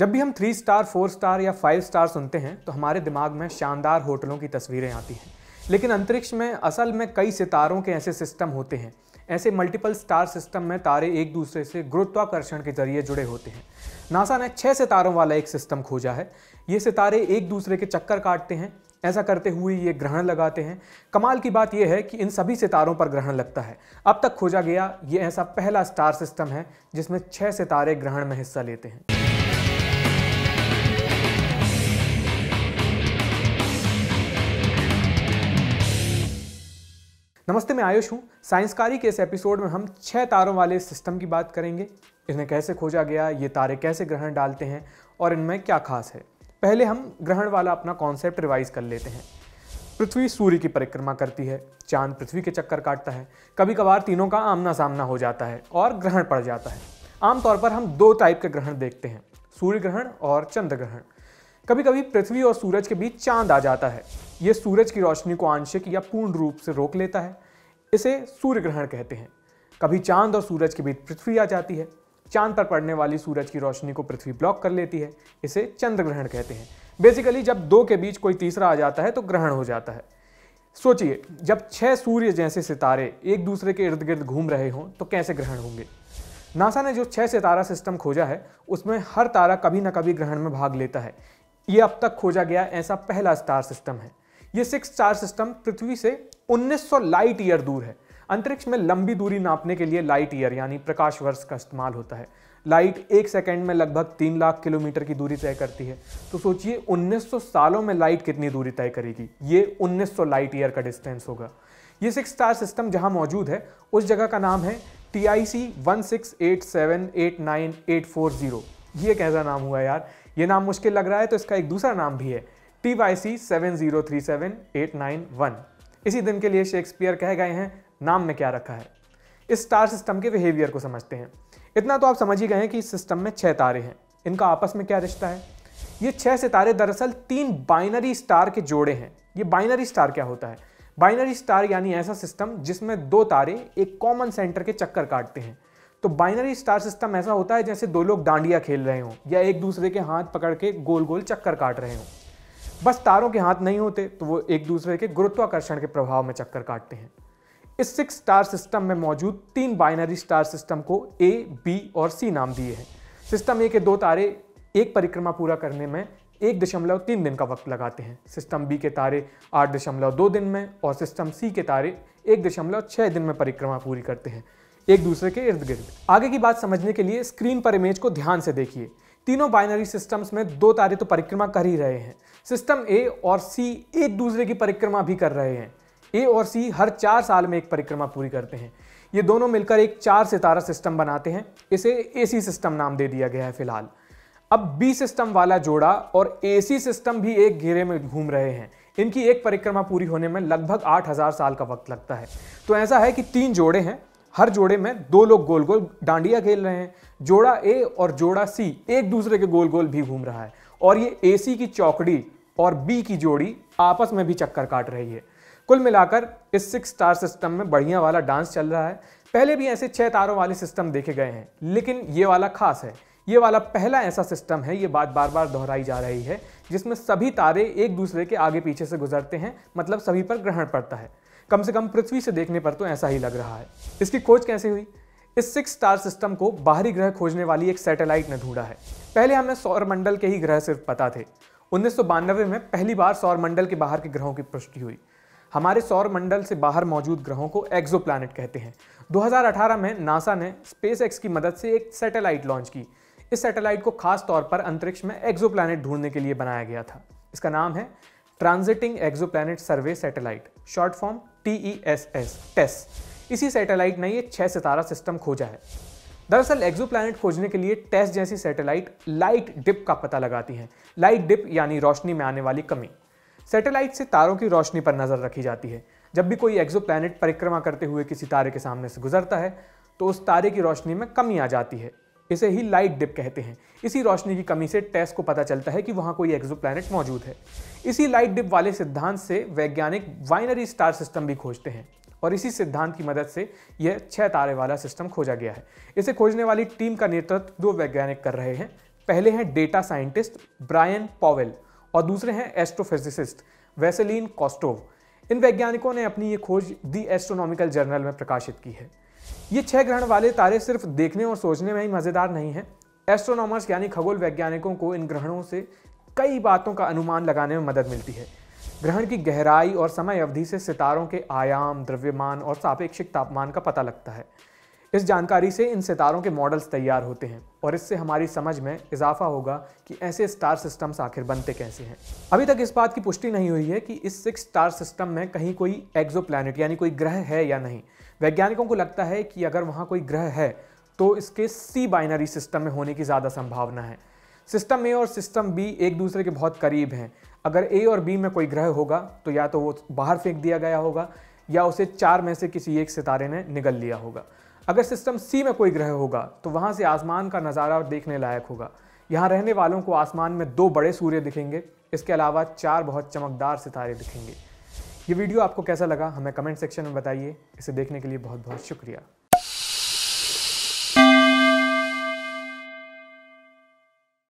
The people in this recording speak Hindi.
जब भी हम थ्री स्टार फोर स्टार या फाइव स्टार सुनते हैं तो हमारे दिमाग में शानदार होटलों की तस्वीरें आती हैं लेकिन अंतरिक्ष में असल में कई सितारों के ऐसे सिस्टम होते हैं ऐसे मल्टीपल स्टार सिस्टम में तारे एक दूसरे से गुरुत्वाकर्षण के जरिए जुड़े होते हैं नासा ने छः सितारों वाला एक सिस्टम खोजा है ये सितारे एक दूसरे के चक्कर काटते हैं ऐसा करते हुए ये ग्रहण लगाते हैं कमाल की बात यह है कि इन सभी सितारों पर ग्रहण लगता है अब तक खोजा गया ये ऐसा पहला स्टार सिस्टम है जिसमें छः सितारे ग्रहण में हिस्सा लेते हैं नमस्ते मैं आयुष हूँ साइंसकारी के इस एपिसोड में हम छः तारों वाले सिस्टम की बात करेंगे इन्हें कैसे खोजा गया ये तारे कैसे ग्रहण डालते हैं और इनमें क्या खास है पहले हम ग्रहण वाला अपना कॉन्सेप्ट रिवाइज कर लेते हैं पृथ्वी सूर्य की परिक्रमा करती है चांद पृथ्वी के चक्कर काटता है कभी कभार तीनों का आमना सामना हो जाता है और ग्रहण पड़ जाता है आमतौर पर हम दो टाइप के ग्रहण देखते हैं सूर्य ग्रहण और चंद्र ग्रहण कभी कभी पृथ्वी और सूरज के बीच चांद आ जाता है ये सूरज की रोशनी को आंशिक या पूर्ण रूप से रोक लेता है इसे सूर्य ग्रहण कहते हैं कभी चांद और सूरज के बीच पृथ्वी आ जाती है चांद पर पड़ने वाली सूरज की रोशनी को पृथ्वी ब्लॉक कर लेती है इसे चंद्र ग्रहण कहते हैं बेसिकली जब दो के बीच कोई तीसरा आ जाता है तो ग्रहण हो जाता है सोचिए जब छह सूर्य जैसे सितारे एक दूसरे के इर्द गिर्द घूम रहे हों तो कैसे ग्रहण होंगे नासा ने जो छह सितारा सिस्टम खोजा है उसमें हर तारा कभी ना कभी ग्रहण में भाग लेता है ये अब तक खोजा गया ऐसा पहला स्टार सिस्टम है ये सिक्स स्टार सिस्टम पृथ्वी से 1900 लाइट ईयर दूर है अंतरिक्ष में लंबी दूरी नापने के लिए लाइट ईयर यानी प्रकाश वर्ष का इस्तेमाल होता है लाइट एक सेकेंड में लगभग तीन लाख किलोमीटर की दूरी तय करती है तो सोचिए 1900 सालों में लाइट कितनी दूरी तय करेगी ये 1900 लाइट ईयर का डिस्टेंस होगा ये सिक्स स्टार सिस्टम जहाँ मौजूद है उस जगह का नाम है T I C one six eight seven eight nine eight four zero ये कैसा नाम हुआ यार ये नाम मुश्किल लग रहा है तो इसका एक दूसरा नाम भी है T Y C seven zero three seven eight nine one इसी दिन के लिए शेक्सपियर कह गए हैं नाम में क्या रखा है इस स्टार सिस्टम के बिहेवियर को समझते हैं इतना तो आप समझ ही गए हैं कि इस सिस्टम में छः तारे हैं इनका आपस में क्या रिश्ता है ये छः सितारे दरअसल तीन बाइनरी स्टार के जोड़े हैं ये बाइनरी स्टार क्या होता है बाइनरी स्टार यानी ऐसा सिस्टम जिसमें दो तारे एक कॉमन सेंटर के चक्कर काटते हैं तो बाइनरी स्टार सिस्टम ऐसा होता है जैसे दो लोग डांडिया खेल रहे हों या एक दूसरे के हाथ पकड़ के गोल गोल चक्कर काट रहे हों बस तारों के हाथ नहीं होते तो वो एक दूसरे के गुरुत्वाकर्षण के प्रभाव में चक्कर काटते हैं इस सिक्स स्टार सिस्टम में मौजूद तीन बाइनरी स्टार सिस्टम को ए बी और सी नाम दिए हैं सिस्टम ए के दो तारे एक परिक्रमा पूरा करने में एक दशमलव तीन दिन का वक्त लगाते हैं सिस्टम बी के तारे आठ दशमलव दो दिन में और सिस्टम सी के तारे एक दशमलव छः दिन में परिक्रमा पूरी करते हैं एक दूसरे के इर्द गिर्द आगे की बात समझने के लिए स्क्रीन पर इमेज को ध्यान से देखिए तीनों बाइनरी सिस्टम्स में दो तारे तो परिक्रमा कर ही रहे हैं सिस्टम ए और सी एक दूसरे की परिक्रमा भी कर रहे हैं ए और सी हर चार साल में एक परिक्रमा पूरी करते हैं ये दोनों मिलकर एक चार सितारा सिस्टम बनाते हैं इसे ए सी सिस्टम नाम दे दिया गया है फिलहाल अब बी सिस्टम वाला जोड़ा और ए सी सिस्टम भी एक घेरे में घूम रहे हैं इनकी एक परिक्रमा पूरी होने में लगभग 8000 साल का वक्त लगता है तो ऐसा है कि तीन जोड़े हैं हर जोड़े में दो लोग गोल गोल डांडिया खेल रहे हैं जोड़ा ए और जोड़ा सी एक दूसरे के गोल गोल भी घूम रहा है और ये ए सी की चौकड़ी और बी की जोड़ी आपस में भी चक्कर काट रही है कुल मिलाकर इस सिक्स स्टार सिस्टम में बढ़िया वाला डांस चल रहा है पहले भी ऐसे छह तारों वाले सिस्टम देखे गए हैं लेकिन ये वाला खास है ये वाला पहला ऐसा सिस्टम है ये बात बार बार दोहराई जा रही है जिसमें सभी तारे एक दूसरे के आगे पीछे से गुजरते हैं मतलब सभी पर ग्रहण पड़ता है कम से कम पृथ्वी से देखने पर तो ऐसा ही लग रहा है इसकी खोज कैसे हुई इस सिक्स स्टार सिस्टम को बाहरी ग्रह खोजने वाली एक सैटेलाइट ने ढूंढा है पहले हमें सौरमंडल के ही ग्रह सिर्फ पता थे उन्नीस में पहली बार सौरमंडल के बाहर के ग्रहों की पुष्टि हुई हमारे सौरमंडल से बाहर मौजूद ग्रहों को एक्जो कहते हैं 2018 में नासा ने स्पेस की मदद से एक सैटेलाइट लॉन्च की इस सैटेलाइट को खास तौर पर अंतरिक्ष में एक्जो ढूंढने के लिए बनाया गया था इसका नाम है transiting exo survey satellite short form T E S S TESS इसी सैटेलाइट ने ये छः सितारा सिस्टम खोजा है दरअसल एक्जो खोजने के लिए टेस्ट e जैसी सैटेलाइट लाइट डिप का पता लगाती हैं लाइट डिप यानी रोशनी में आने वाली कमी सैटेलाइट से तारों की रोशनी पर नज़र रखी जाती है जब भी कोई एक्जो परिक्रमा करते हुए किसी तारे के सामने से गुजरता है तो उस तारे की रोशनी में कमी आ जाती है इसे ही लाइट डिप कहते हैं इसी रोशनी की कमी से टेस को पता चलता है कि वहाँ कोई एक्जो मौजूद है इसी लाइट डिप वाले सिद्धांत से वैज्ञानिक वाइनरी स्टार सिस्टम भी खोजते हैं और इसी सिद्धांत की मदद से यह छह तारे वाला सिस्टम खोजा गया है इसे खोजने वाली टीम का नेतृत्व दो वैज्ञानिक कर रहे हैं पहले हैं डेटा साइंटिस्ट ब्रायन पॉवेल और दूसरे हैं एस्ट्रोफिजिसिस्ट वेसेलिन कॉस्टोव इन वैज्ञानिकों ने अपनी ये खोज दी एस्ट्रोनॉमिकल जर्नल में प्रकाशित की है ये छह ग्रहण वाले तारे सिर्फ देखने और सोचने में ही मज़ेदार नहीं हैं एस्ट्रोनॉमर्स यानी खगोल वैज्ञानिकों को इन ग्रहणों से कई बातों का अनुमान लगाने में मदद मिलती है ग्रहण की गहराई और समय अवधि से सितारों के आयाम द्रव्यमान और सापेक्षिक तापमान का पता लगता है इस जानकारी से इन सितारों के मॉडल्स तैयार होते हैं और इससे हमारी समझ में इजाफा होगा कि ऐसे स्टार सिस्टम्स आखिर बनते कैसे हैं अभी तक इस बात की पुष्टि नहीं हुई है कि इस सिक्स स्टार सिस्टम में कहीं कोई एक्जो यानी कोई ग्रह है या नहीं वैज्ञानिकों को लगता है कि अगर वहाँ कोई ग्रह है तो इसके सी बाइनरी सिस्टम में होने की ज़्यादा संभावना है सिस्टम ए और सिस्टम बी एक दूसरे के बहुत करीब हैं अगर ए और बी में कोई ग्रह होगा तो या तो वो बाहर फेंक दिया गया होगा या उसे चार में से किसी एक सितारे ने निगल लिया होगा अगर सिस्टम सी में कोई ग्रह होगा तो वहाँ से आसमान का नज़ारा देखने लायक होगा यहाँ रहने वालों को आसमान में दो बड़े सूर्य दिखेंगे इसके अलावा चार बहुत चमकदार सितारे दिखेंगे ये वीडियो आपको कैसा लगा हमें कमेंट सेक्शन में बताइए इसे देखने के लिए बहुत बहुत शुक्रिया